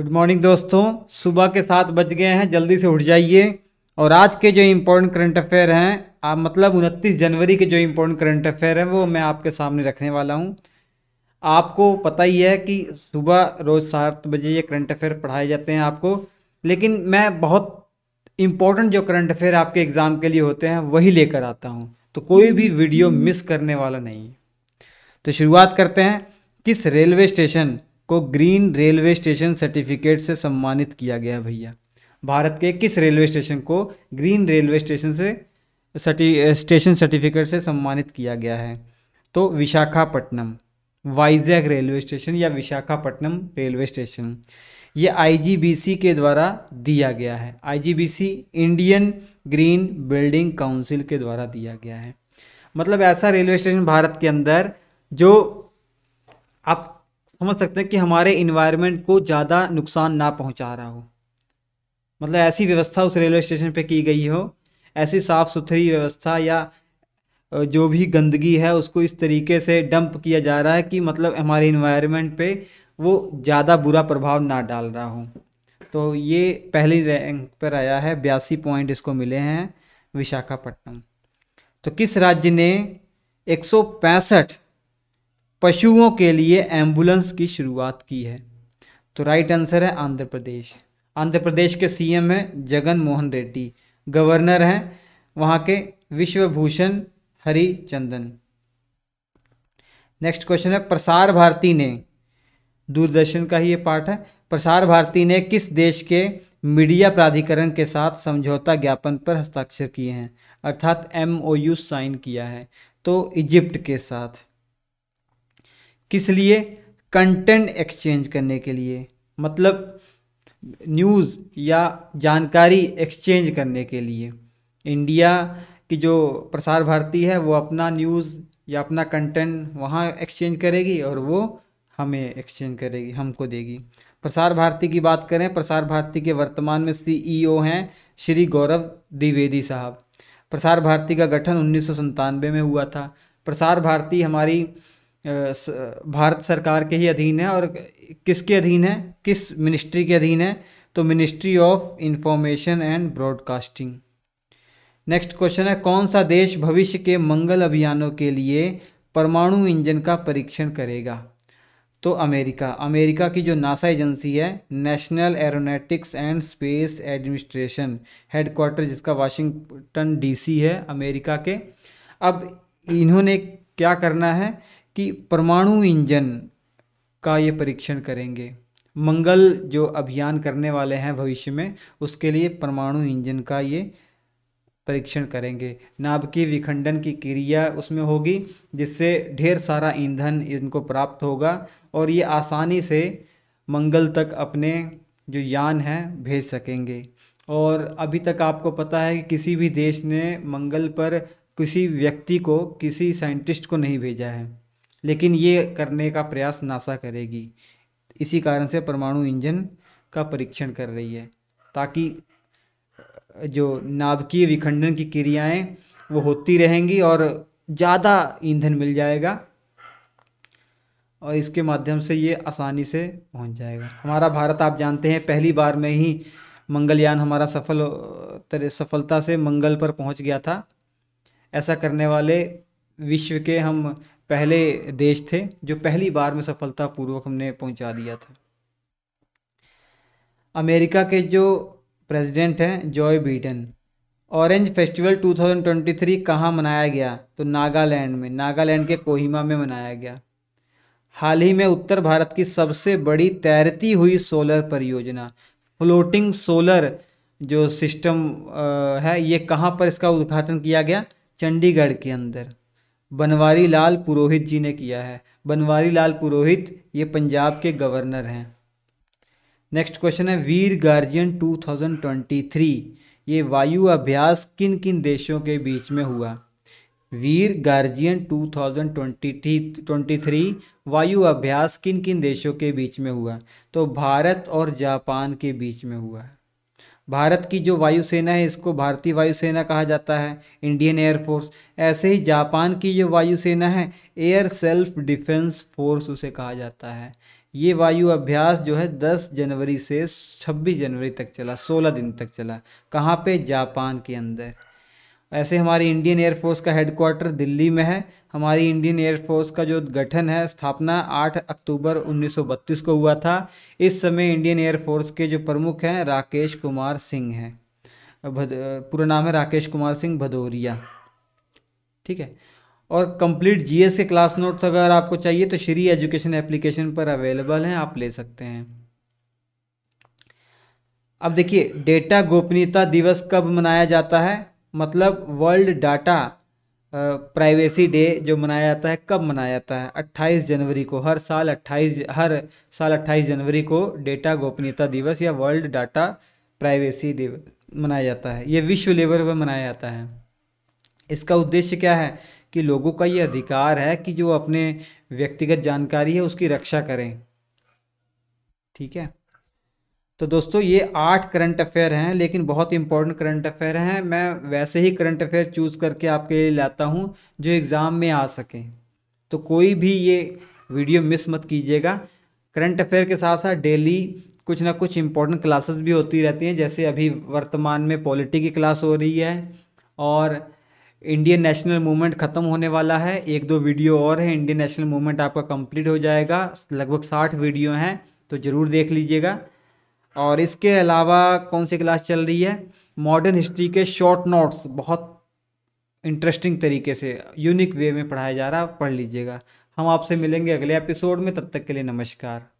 good morning दोस्तों सुबह के सात बज गए हैं जल्दी से उठ जाइए और आज के जो इम्पोर्टेंट करंट अफेयर हैं आप मतलब उनतीस जनवरी के जो इम्पोर्टेंट करंट अफेयर हैं वो मैं आपके सामने रखने वाला हूँ आपको पता ही है कि सुबह रोज़ सात बजे ये करंट अफेयर पढ़ाए जाते हैं आपको लेकिन मैं बहुत इम्पोर्टेंट जो करंट अफेयर आपके एग्ज़ाम के लिए होते हैं वही लेकर आता हूँ तो कोई भी वीडियो मिस करने वाला नहीं तो शुरुआत करते हैं किस रेलवे स्टेशन को ग्रीन रेलवे स्टेशन सर्टिफिकेट से सम्मानित किया गया भैया भारत के किस रेलवे स्टेशन को ग्रीन रेलवे स्टेशन से सर्टि स्टेशन सर्टिफिकेट से सम्मानित किया गया है तो विशाखापट्टनम वाइजैग रेलवे स्टेशन या विशाखापट्टनम रेलवे स्टेशन ये आईजीबीसी के द्वारा दिया गया है IGBC Indian green building council के द्वारा दिया गया है मतलब ऐसा रेलवे स्टेशन भारत के अंदर जो आप समझ सकते हैं कि हमारे इन्वायरमेंट को ज़्यादा नुकसान ना पहुंचा रहा हो मतलब ऐसी व्यवस्था उस रेलवे स्टेशन पे की गई हो ऐसी साफ़ सुथरी व्यवस्था या जो भी गंदगी है उसको इस तरीके से डंप किया जा रहा है कि मतलब हमारे इन्वायरमेंट पे वो ज़्यादा बुरा प्रभाव ना डाल रहा हो तो ये पहली रैंक पर आया है बयासी पॉइंट इसको मिले हैं विशाखापट्टनम तो किस राज्य ने एक पशुओं के लिए एम्बुलेंस की शुरुआत की है तो राइट आंसर है आंध्र प्रदेश आंध्र प्रदेश के सीएम हैं जगन मोहन रेड्डी गवर्नर हैं वहाँ के विश्वभूषण हरिचंदन नेक्स्ट क्वेश्चन है प्रसार भारती ने दूरदर्शन का ही ये पार्ट है प्रसार भारती ने किस देश के मीडिया प्राधिकरण के साथ समझौता ज्ञापन पर हस्ताक्षर किए हैं अर्थात एम साइन किया है तो इजिप्ट के साथ किस लिए कंटेंट एक्सचेंज करने के लिए मतलब न्यूज़ या जानकारी एक्सचेंज करने के लिए इंडिया की जो प्रसार भारती है वो अपना न्यूज़ या अपना कंटेंट वहाँ एक्सचेंज करेगी और वो हमें एक्सचेंज करेगी हमको देगी प्रसार भारती की बात करें प्रसार भारती के वर्तमान में सीईओ e हैं श्री गौरव द्विवेदी साहब प्रसार भारती का गठन उन्नीस में हुआ था प्रसार भारती हमारी भारत सरकार के ही अधीन है और किसके अधीन है किस मिनिस्ट्री के अधीन है तो ministry of information and broadcasting next question है कौन सा देश भविष्य के मंगल अभियानों के लिए परमाणु इंजन का परीक्षण करेगा तो अमेरिका अमेरिका की जो नासा एजेंसी है national aeronautics and space administration headquarter जिसका वाशिंगटन डीसी है अमेरिका के अब इन्होंने क्या करना है कि परमाणु इंजन का ये परीक्षण करेंगे मंगल जो अभियान करने वाले हैं भविष्य में उसके लिए परमाणु इंजन का ये परीक्षण करेंगे नाभिकीय विखंडन की क्रिया उसमें होगी जिससे ढेर सारा ईंधन इनको प्राप्त होगा और ये आसानी से मंगल तक अपने जो यान हैं भेज सकेंगे और अभी तक आपको पता है कि किसी भी देश ने मंगल पर किसी व्यक्ति को किसी साइंटिस्ट को नहीं भेजा है लेकिन ये करने का प्रयास नासा करेगी इसी कारण से परमाणु इंजन का परीक्षण कर रही है ताकि जो नाभिकीय विखंडन की क्रियाएं वो होती रहेंगी और ज़्यादा ईंधन मिल जाएगा और इसके माध्यम से ये आसानी से पहुंच जाएगा हमारा भारत आप जानते हैं पहली बार में ही मंगलयान हमारा सफल तरह सफलता से मंगल पर पहुंच गया था ऐसा करने वाले विश्व के हम पहले देश थे जो पहली बार में सफलतापूर्वक हमने पहुंचा दिया था अमेरिका के जो प्रेसिडेंट हैं जॉय बीडन ऑरेंज फेस्टिवल 2023 कहाँ मनाया गया तो नागालैंड में नागालैंड के कोहिमा में मनाया गया हाल ही में उत्तर भारत की सबसे बड़ी तैरती हुई सोलर परियोजना फ्लोटिंग सोलर जो सिस्टम है ये कहाँ पर इसका उद्घाटन किया गया चंडीगढ़ के अंदर बनवारी लाल पुरोहित जी ने किया है बनवारी लाल पुरोहित ये पंजाब के गवर्नर हैं नेक्स्ट क्वेश्चन है वीर गार्जियन 2023 ये वायु अभ्यास किन किन देशों के बीच में हुआ वीर गार्जियन 2023 वायु अभ्यास किन किन देशों के बीच में हुआ तो भारत और जापान के बीच में हुआ है भारत की जो वायुसेना है इसको भारतीय वायुसेना कहा जाता है इंडियन एयरफोर्स ऐसे ही जापान की जो वायुसेना है एयर सेल्फ डिफेंस फोर्स उसे कहा जाता है ये वायु अभ्यास जो है 10 जनवरी से 26 जनवरी तक चला 16 दिन तक चला कहाँ पे जापान के अंदर ऐसे हमारी इंडियन एयरफोर्स का हेडक्वार्टर दिल्ली में है हमारी इंडियन एयरफोर्स का जो गठन है स्थापना 8 अक्टूबर 1932 को हुआ था इस समय इंडियन एयरफोर्स के जो प्रमुख हैं राकेश कुमार सिंह हैं पूरा नाम है राकेश कुमार सिंह भदौरिया ठीक है और कंप्लीट जीएस के क्लास नोट्स अगर आपको चाहिए तो श्री एजुकेशन एप्लीकेशन पर अवेलेबल हैं आप ले सकते हैं अब देखिए डेटा गोपनीयता दिवस कब मनाया जाता है मतलब वर्ल्ड डाटा प्राइवेसी डे जो मनाया जाता है कब मनाया जाता है 28 जनवरी को हर साल 28 हर साल 28 जनवरी को डेटा गोपनीयता दिवस या वर्ल्ड डाटा प्राइवेसी डे मनाया जाता है ये विश्व लेवल पर मनाया जाता है इसका उद्देश्य क्या है कि लोगों का ये अधिकार है कि जो अपने व्यक्तिगत जानकारी है उसकी रक्षा करें ठीक है तो दोस्तों ये आठ करंट अफेयर हैं लेकिन बहुत इंपॉर्टेंट करंट अफेयर हैं मैं वैसे ही करंट अफेयर चूज़ करके आपके लिए लाता हूँ जो एग्ज़ाम में आ सकें तो कोई भी ये वीडियो मिस मत कीजिएगा करंट अफेयर के साथ साथ डेली कुछ ना कुछ इम्पोर्टेंट क्लासेस भी होती रहती हैं जैसे अभी वर्तमान में पॉलिटी की क्लास हो रही है और इंडियन नेशनल मूवमेंट ख़त्म होने वाला है एक दो वीडियो और है इंडियन नेशनल मूवमेंट आपका कंप्लीट हो जाएगा लगभग साठ वीडियो हैं तो ज़रूर देख लीजिएगा और इसके अलावा कौन सी क्लास चल रही है मॉडर्न हिस्ट्री के शॉर्ट नोट्स बहुत इंटरेस्टिंग तरीके से यूनिक वे में पढ़ाया जा रहा पढ़ लीजिएगा हम आपसे मिलेंगे अगले एपिसोड में तब तक के लिए नमस्कार